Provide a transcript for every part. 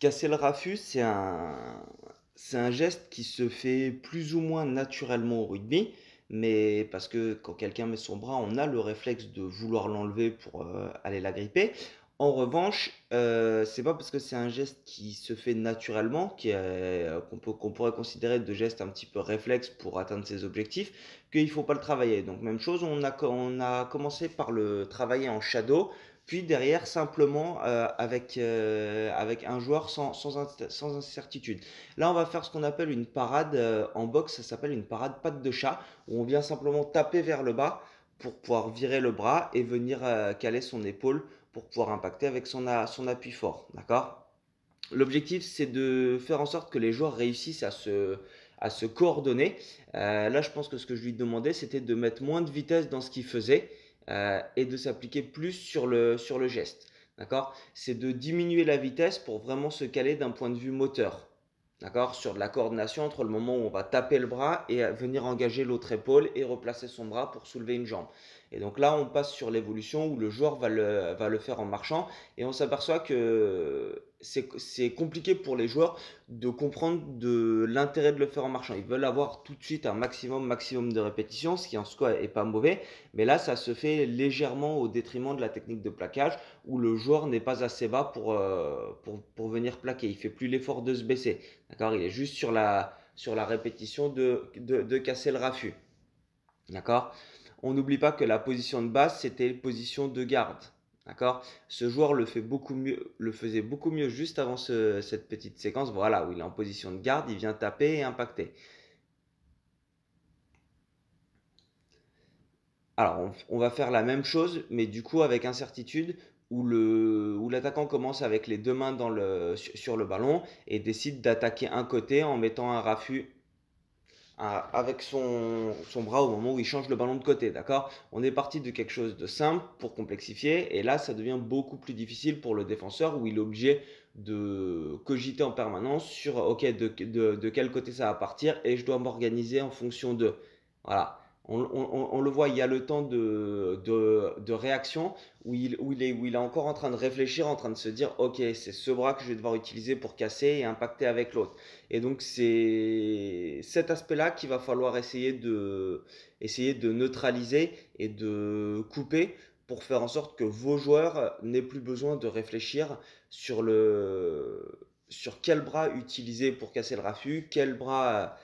Casser le rafus, c'est un, geste qui se fait plus ou moins naturellement au rugby, mais parce que quand quelqu'un met son bras, on a le réflexe de vouloir l'enlever pour euh, aller la En revanche, euh, c'est pas parce que c'est un geste qui se fait naturellement, euh, qu'on pourrait considérer de geste un petit peu réflexe pour atteindre ses objectifs, qu'il ne faut pas le travailler. Donc même chose, on a, on a commencé par le travailler en shadow, puis derrière, simplement euh, avec, euh, avec un joueur sans, incertitude. Là, on va faire ce qu'on appelle une parade euh, en boxe, ça s'appelle une parade patte de chat, où on vient simplement taper vers le bas pour pouvoir virer le bras et venir caler son épaule pour pouvoir impacter avec son, appui fort. D'accord L'objectif, c'est de faire en sorte que les joueurs réussissent à à se coordonner. là, je pense que ce que je lui demandais, c'était de mettre moins de vitesse dans ce qu'il faisait euh, et de s'appliquer plus sur le, geste. D'accord C'est de diminuer la vitesse pour vraiment se caler d'un point de vue moteur. D'accord Sur de la coordination entre le moment où on va taper le bras et venir engager l'autre épaule et replacer son bras pour soulever une jambe. Et donc là, on passe sur l'évolution où le joueur va le, faire en marchant. Et on s'aperçoit que c'est compliqué pour les joueurs de comprendre de l'intérêt de le faire en marchant. Ils veulent avoir tout de suite un maximum, maximum de répétitions, ce qui en soi est pas mauvais, mais là ça se fait légèrement au détriment de la technique de plaquage où le joueur n'est pas assez bas pour, euh, venir plaquer. Il fait plus l'effort de se baisser. D'accord Il est juste sur la, répétition de, de casser le raffut. D'accord on n'oublie pas que la position de base, c'était position de garde. D'accord Ce joueur le, fait beaucoup mieux, le faisait beaucoup mieux juste avant cette petite séquence. Voilà, où il est en position de garde, il vient taper et impacter. Alors, on, va faire la même chose, mais du coup avec incertitude, où, l'attaquant commence avec les deux mains dans le, sur le ballon et décide d'attaquer un côté en mettant un raffut avec son, bras au moment où il change le ballon de côté, d'accord On est parti de quelque chose de simple pour complexifier, et là, ça devient beaucoup plus difficile pour le défenseur où il est obligé de cogiter en permanence sur, ok, de, de, de quel côté ça va partir, et je dois m'organiser en fonction de... Voilà on, le voit, il y a le temps de, réaction où il, est, encore en train de réfléchir, en train de se dire Ok, c'est ce bras que je vais devoir utiliser pour casser et impacter avec l'autre. Et donc, c'est cet aspect-là qu'il va falloir essayer de, neutraliser et de couper pour faire en sorte que vos joueurs n'aient plus besoin de réfléchir sur, quel bras utiliser pour casser le raffut, quel bras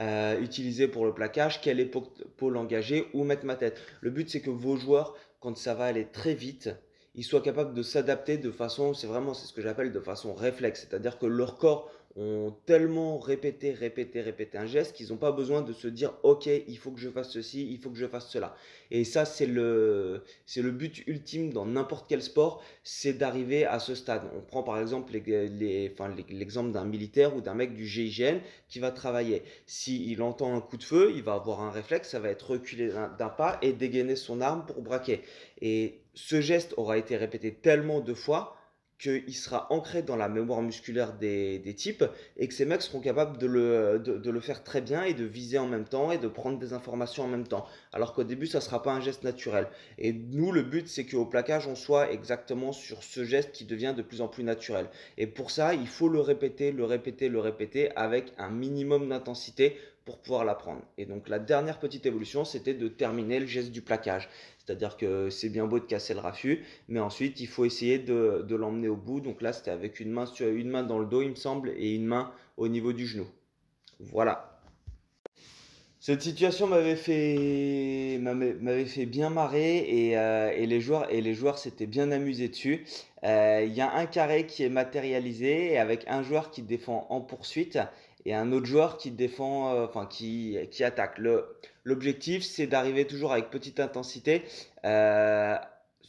euh, utiliser pour le plaquage, quelle pour l'engager ou mettre ma tête. Le but, c'est que vos joueurs, quand ça va aller très vite, ils soient capables de s'adapter de façon, c'est vraiment c'est ce que j'appelle de façon réflexe, c'est-à-dire que leur corps ont tellement répété, répété, répété un geste qu'ils n'ont pas besoin de se dire ok, il faut que je fasse ceci, il faut que je fasse cela. Et ça, c'est le, but ultime dans n'importe quel sport, c'est d'arriver à ce stade. On prend par exemple l'exemple d'un militaire ou d'un mec du GIGN qui va travailler. S'il entend un coup de feu, il va avoir un réflexe, ça va être reculer d'un, d'un pas et dégainer son arme pour braquer. Et ce geste aura été répété tellement de fois qu'il sera ancré dans la mémoire musculaire des, types et que ces mecs seront capables de le, de le, faire très bien et de viser en même temps et de prendre des informations en même temps. Alors qu'au début, ça ne sera pas un geste naturel. Et nous, le but, c'est qu'au placage on soit exactement sur ce geste qui devient de plus en plus naturel. Et pour ça, il faut le répéter, le répéter, le répéter avec un minimum d'intensité pour pouvoir l'apprendre. Et donc la dernière petite évolution, c'était de terminer le geste du plaquage. C'est-à-dire que c'est bien beau de casser le raffut, mais ensuite il faut essayer de, l'emmener au bout. Donc là, c'était avec une main, une main dans le dos, il me semble, et une main au niveau du genou. Voilà. Cette situation m'avait fait m'avait fait bien marrer euh, et, les joueurs et les joueurs s'étaient bien amusés dessus. Euh, il y a un carré qui est matérialisé avec un joueur qui défend en poursuite et un autre joueur qui défend, euh, enfin qui, qui attaque. L'objectif, c'est d'arriver toujours avec petite intensité euh,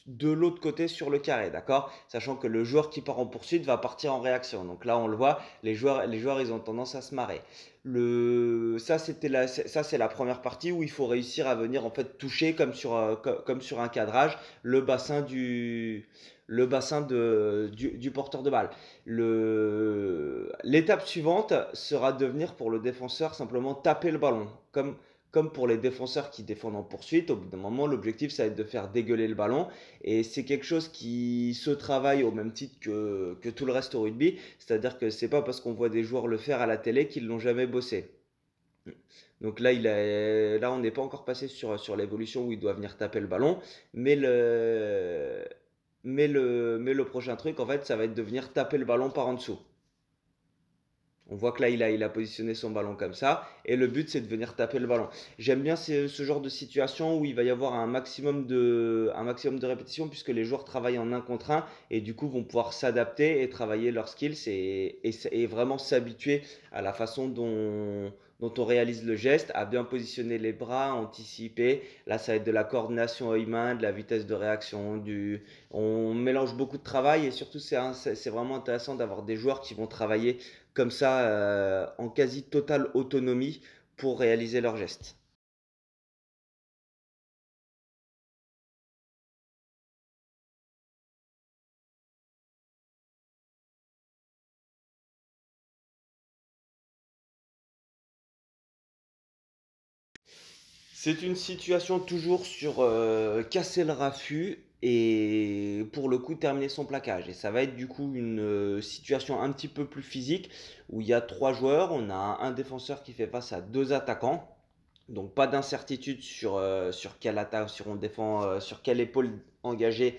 de l'autre côté sur le carré, d'accord Sachant que le joueur qui part en poursuite va partir en réaction. Donc là, on le voit, les joueurs, les joueurs ils ont tendance à se marrer. Le, ça, c'était c'est la première partie où il faut réussir à venir en fait toucher comme sur, euh, comme sur un cadrage le bassin du le bassin de, du, porteur de balle. L'étape suivante sera de venir pour le défenseur simplement taper le ballon. Comme, comme pour les défenseurs qui défendent en poursuite, au bout d'un moment, l'objectif, ça va être de faire dégueuler le ballon. Et c'est quelque chose qui se travaille au même titre que, que tout le reste au rugby. C'est-à-dire que c'est pas parce qu'on voit des joueurs le faire à la télé qu'ils l'ont jamais bossé. Donc là, il a, là on n'est pas encore passé sur, sur l'évolution où il doit venir taper le ballon. Mais le, mais le, mais le prochain truc, en fait, ça va être de venir taper le ballon par en dessous. On voit que là, il a, il a positionné son ballon comme ça. Et le but, c'est de venir taper le ballon. J'aime bien ce, genre de situation où il va y avoir un maximum de, un maximum de répétitions puisque les joueurs travaillent en un contre un et du coup vont pouvoir s'adapter et travailler leurs skills et vraiment s'habituer à la façon dont, dont on réalise le geste, à bien positionner les bras, anticiper. Là, ça va être de la coordination œil-main, de la vitesse de réaction. Du... On mélange beaucoup de travail et surtout, c'est vraiment intéressant d'avoir des joueurs qui vont travailler comme ça euh, en quasi totale autonomie pour réaliser leurs gestes. C'est une situation toujours sur euh, casser le raffut et pour le coup terminer son placage Et ça va être du coup une euh, situation un petit peu plus physique où il y a trois joueurs, on a un défenseur qui fait face à deux attaquants. Donc pas d'incertitude sur, euh, sur quelle attaque, sur on défend, sur quelle épaule engagée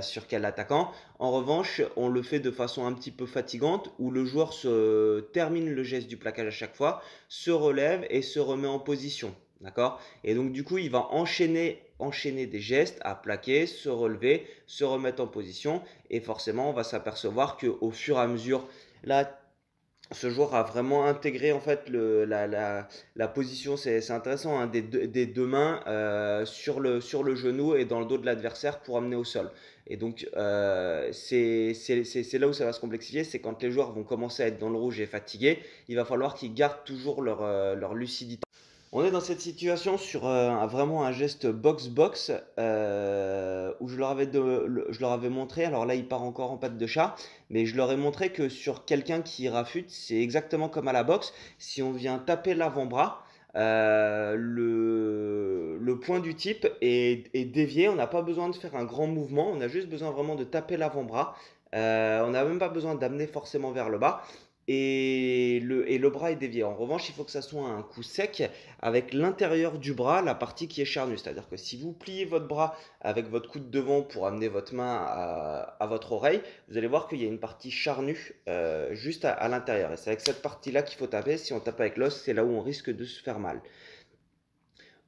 sur quel attaquant. En revanche, on le fait de façon un petit peu fatigante où le joueur se termine le geste du placage à chaque fois, se relève et se remet en position. D'accord Et donc du coup, il va enchaîner, enchaîner des gestes à plaquer, se relever, se remettre en position. Et forcément, on va s'apercevoir qu'au fur et à mesure, là, ce joueur a vraiment intégré en fait le, la, position, c'est intéressant, hein, des, deux, mains euh, sur, le, sur le genou et dans le dos de l'adversaire pour amener au sol. Et donc, euh, c'est là où ça va se complexifier, c'est quand les joueurs vont commencer à être dans le rouge et fatigués, il va falloir qu'ils gardent toujours leur euh, lucidité. On est dans cette situation sur euh, vraiment un geste box-box euh, où je leur, avais je leur avais montré, alors là il part encore en patte de chat, mais je leur ai montré que sur quelqu'un qui rafute, c'est exactement comme à la boxe, si on vient taper l'avant-bras, euh, le, le, point du type est, est dévié, on n'a pas besoin de faire un grand mouvement, on a juste besoin vraiment de taper l'avant-bras, on n'a même pas besoin d'amener forcément vers le bas et le, bras est dévié. En revanche, il faut que ça soit un coup sec avec l'intérieur du bras, la partie qui est charnue. C'est-à-dire que si vous pliez votre bras avec votre coude devant pour amener votre main à, votre oreille, vous allez voir qu'il y a une partie charnue euh, juste à, à l'intérieur. Et c'est avec cette partie-là qu'il faut taper. Si on tape avec l'os, c'est là où on risque de se faire mal.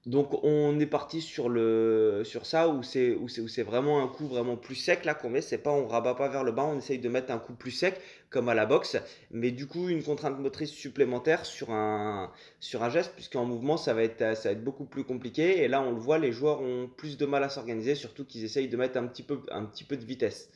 Donc on est parti sur, le, sur ça où c'est, où, c'est, vraiment un coup vraiment plus sec là qu'on met, c'est pas on rabat pas vers le bas, on essaye de mettre un coup plus sec comme à la boxe, mais du coup une contrainte motrice supplémentaire sur un, sur un geste puisqu'en mouvement ça va, être, ça va être beaucoup plus compliqué et là on le voit les joueurs ont plus de mal à s'organiser surtout qu'ils essayent de mettre un petit peu, un petit peu de vitesse.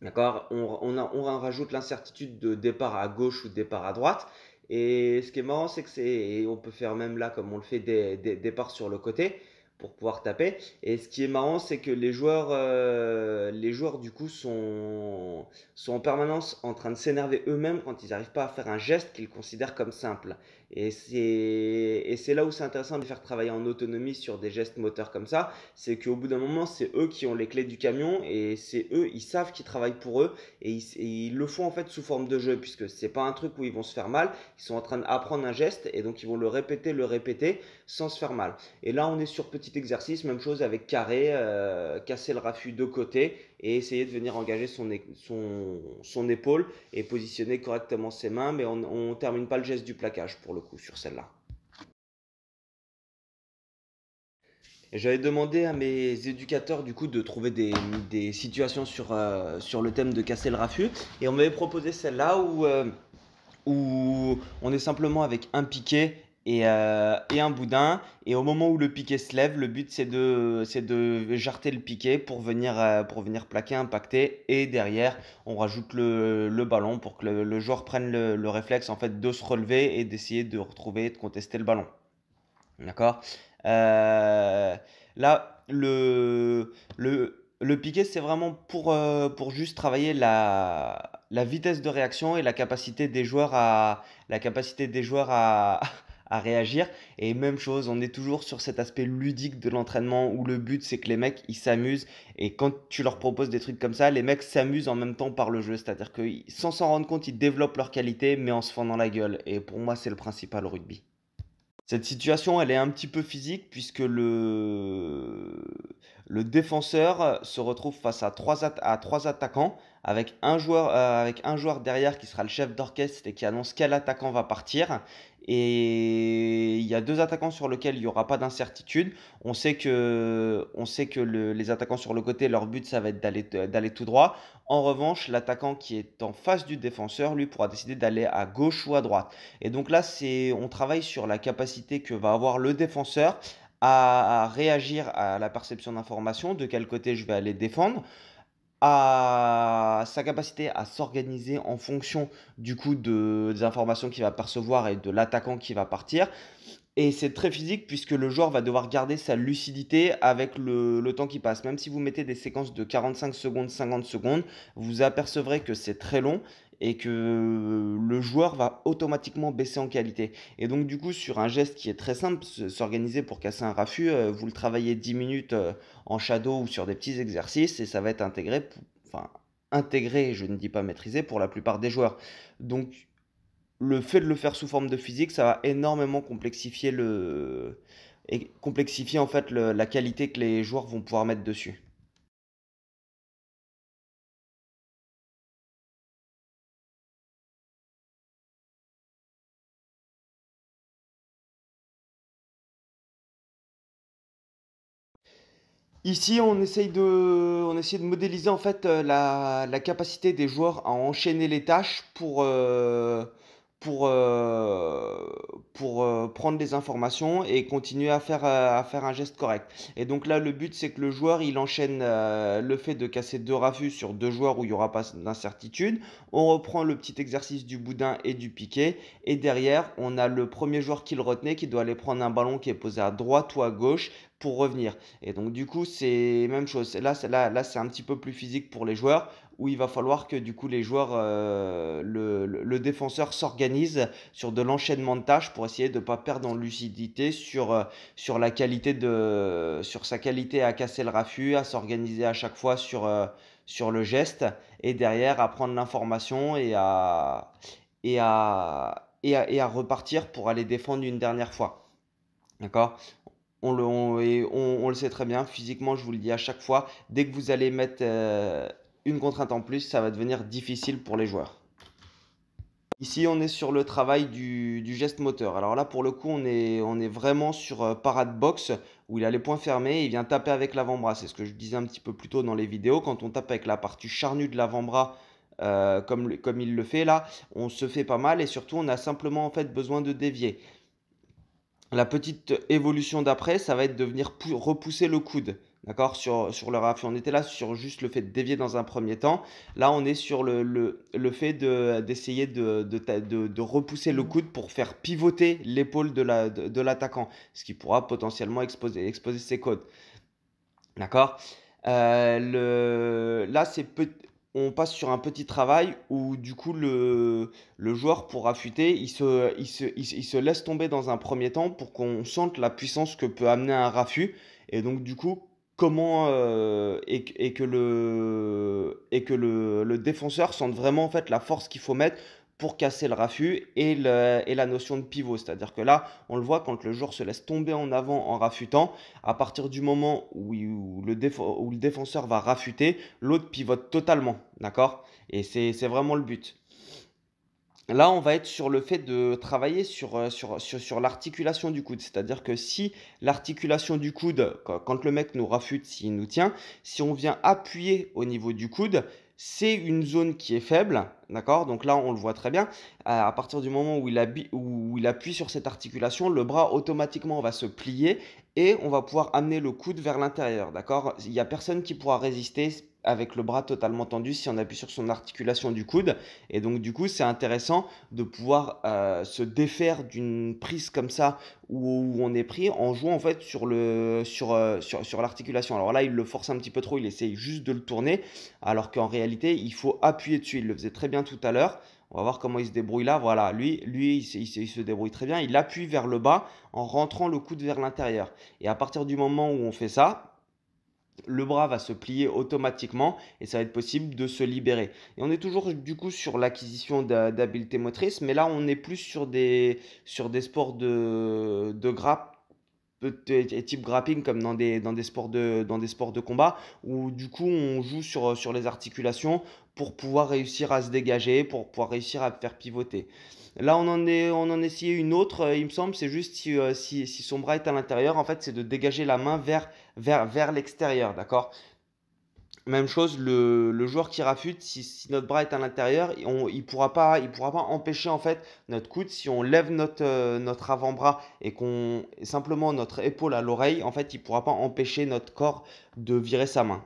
D'accord on, on rajoute l'incertitude de départ à gauche ou départ à droite et ce qui est marrant, c'est que c'est, on peut faire même là, comme on le fait, des, des, départs sur le côté pour pouvoir taper. Et ce qui est marrant, c'est que les joueurs, euh, les joueurs du coup sont, sont en permanence en train de s'énerver eux-mêmes quand ils n'arrivent pas à faire un geste qu'ils considèrent comme simple. Et c'est là où c'est intéressant de faire travailler en autonomie sur des gestes moteurs comme ça, c'est qu'au bout d'un moment, c'est eux qui ont les clés du camion et c'est eux, ils savent qu'ils travaillent pour eux et ils, le font en fait sous forme de jeu, puisque c'est pas un truc où ils vont se faire mal, ils sont en train d'apprendre un geste et donc ils vont le répéter, le répéter sans se faire mal. Et là, on est sur petit exercice, même chose avec carré, euh, casser le raffut de côté et essayer de venir engager son, son, son épaule et positionner correctement ses mains, mais on ne termine pas le geste du plaquage pour le coup sur celle-là. J'avais demandé à mes éducateurs du coup de trouver des, des situations sur, euh, sur le thème de casser le rafut et on m'avait proposé celle-là où, euh, où on est simplement avec un piquet et, euh, et, un boudin. Et au moment où le piqué se lève, le but c'est de, c'est de jarter le piqué pour venir, euh, pour venir plaquer, impacter. Et derrière, on rajoute le, ballon pour que le, joueur prenne le, réflexe en fait de se relever et d'essayer de retrouver, de contester le ballon. D'accord euh, Là, le, le, le piqué c'est vraiment pour, pour juste travailler la, la vitesse de réaction et la capacité des joueurs à la capacité des joueurs à à réagir. Et même chose, on est toujours sur cet aspect ludique de l'entraînement où le but c'est que les mecs ils s'amusent et quand tu leur proposes des trucs comme ça, les mecs s'amusent en même temps par le jeu, c'est-à-dire que sans s'en rendre compte, ils développent leur qualité mais en se fendant la gueule. Et pour moi, c'est le principal au rugby. Cette situation, elle est un petit peu physique puisque le, le défenseur se retrouve face à à trois attaquants avec un joueur, euh, avec un joueur derrière qui sera le chef d'orchestre et qui annonce quel attaquant va partir. Et il y a deux attaquants sur lesquels il n'y aura pas d'incertitude. On sait que, on sait que les attaquants sur le côté, leur but, ça va être d'aller tout droit. En revanche, l'attaquant qui est en face du défenseur, lui, pourra décider d'aller à gauche ou à droite. Et donc là, on travaille sur la capacité que va avoir le défenseur à, à réagir à la perception d'information, de quel côté je vais aller défendre à sa capacité à s'organiser en fonction du coup de, des informations qu'il va percevoir et de l'attaquant qui va partir. Et c'est très physique puisque le joueur va devoir garder sa lucidité avec le, le, temps qui passe. Même si vous mettez des séquences de 45 secondes, 50 secondes, vous apercevrez que c'est très long, et que euh, le joueur va automatiquement baisser en qualité. Et donc du coup, sur un geste qui est très simple, s'organiser pour casser un raffut, euh, vous le travaillez 10 minutes euh, en shadow ou sur des petits exercices et ça va être intégré, enfin intégré, je ne dis pas maîtrisé, pour la plupart des joueurs. Donc le fait de le faire sous forme de physique, ça va énormément complexifier le et complexifier en fait la qualité que les joueurs vont pouvoir mettre dessus. Ici, on essaye de, on de modéliser en fait euh, la, capacité des joueurs à enchaîner les tâches pour, euh, prendre des informations et continuer à faire, euh, à faire un geste correct. Et donc là, le but, c'est que le joueur, il enchaîne euh, le fait de casser deux rafus sur deux joueurs où il n'y aura pas d'incertitude. On reprend le petit exercice du boudin et du piqué. Et derrière, on a le premier joueur qui le retenait, qui doit aller prendre un ballon qui est posé à droite ou à gauche pour revenir. Et donc du coup, c'est même chose. Là, là, là c'est un petit peu plus physique pour les joueurs où il va falloir que du coup les joueurs, euh, le, défenseur s'organise sur de l'enchaînement de tâches pour essayer de ne pas perdre en lucidité sur, euh, sur, la qualité de, sur sa qualité à casser le raffut, à s'organiser à chaque fois sur, euh, sur le geste et derrière à prendre l'information et à, et, à, et, à, repartir pour aller défendre une dernière fois. D'accord on le, le, sait très bien, physiquement, je vous le dis à chaque fois, dès que vous allez mettre, une contrainte en plus, ça va devenir difficile pour les joueurs. Ici, on est sur le travail du, geste moteur. Alors là, pour le coup, on est, vraiment sur euh, parade box où il a les poings fermés et il vient taper avec l'avant-bras. C'est ce que je disais un petit peu plus tôt dans les vidéos. Quand on tape avec la partie charnue de l'avant-bras, euh, comme, il le fait là, on se fait pas mal et surtout, on a simplement fait besoin de dévier. La petite évolution d'après, ça va être de venir repousser le coude. D'accord sur, sur le rafut. On était là sur juste le fait de dévier dans un premier temps. Là, on est sur le, le, le fait d'essayer de de, de, de, repousser le coude pour faire pivoter l'épaule de l'attaquant, la, de, ce qui pourra potentiellement exposer, exposer ses côtes. D'accord euh, Là, c'est on passe sur un petit travail où du coup le, le joueur pour affûter, il se, il, se, il, se laisse tomber dans un premier temps pour qu'on sente la puissance que peut amener un rafut Et donc du coup, comment euh, et, que le et que le, le, défenseur sente vraiment en fait la force qu'il faut mettre pour casser le raffut et, le, et la notion de pivot. C'est-à-dire que là, on le voit quand le joueur se laisse tomber en avant en raffutant, à partir du moment où, le, le défenseur va raffuter, l'autre pivote totalement. D'accord Et c'est vraiment le but. Là, on va être sur le fait de travailler euh, sur, sur, l'articulation du coude. C'est-à-dire que si l'articulation du coude, quand le mec nous rafute, s'il nous tient, si on vient appuyer au niveau du coude, c'est une zone qui est faible, d'accord Donc là, on le voit très bien. Euh, à partir du moment où il, appuie, où il appuie sur cette articulation, le bras automatiquement va se plier et on va pouvoir amener le coude vers l'intérieur, d'accord Il n'y a personne qui pourra résister avec le bras totalement tendu si on appuie sur son articulation du coude. Et donc du coup, c'est intéressant de pouvoir euh, se défaire d'une prise comme ça où, on est pris en jouant en fait sur le euh, sur sur, l'articulation. Alors là, il le force un petit peu trop, il essaye juste de le tourner, alors qu'en réalité, il faut appuyer dessus. Il le faisait très bien tout à l'heure. On va voir comment il se débrouille là. Voilà, lui, lui il, se, débrouille très bien. Il appuie vers le bas en rentrant le coude vers l'intérieur. Et à partir du moment où on fait ça, le bras va se plier automatiquement et ça va être possible de se libérer. Et on est toujours du coup sur l'acquisition d'habiletés motrices, mais là on est plus sur des, sur des sports de, de grappe type grapping comme dans des, dans des, sports, de, dans des sports de combat où du coup on joue sur, sur les articulations pour pouvoir réussir à se dégager, pour pouvoir réussir à faire pivoter. Là, on en, est, on en une autre, euh, il me semble, c'est juste euh, si, si son bras est à l'intérieur, en fait, c'est de dégager la main vers vers, l'extérieur, d'accord même chose, le, joueur qui rafute, si, notre bras est à l'intérieur, il ne pourra, pas, pourra pas empêcher en fait notre coude. Si on lève notre, euh, notre avant-bras et qu'on simplement notre épaule à l'oreille, en fait, il ne pourra pas empêcher notre corps de virer sa main.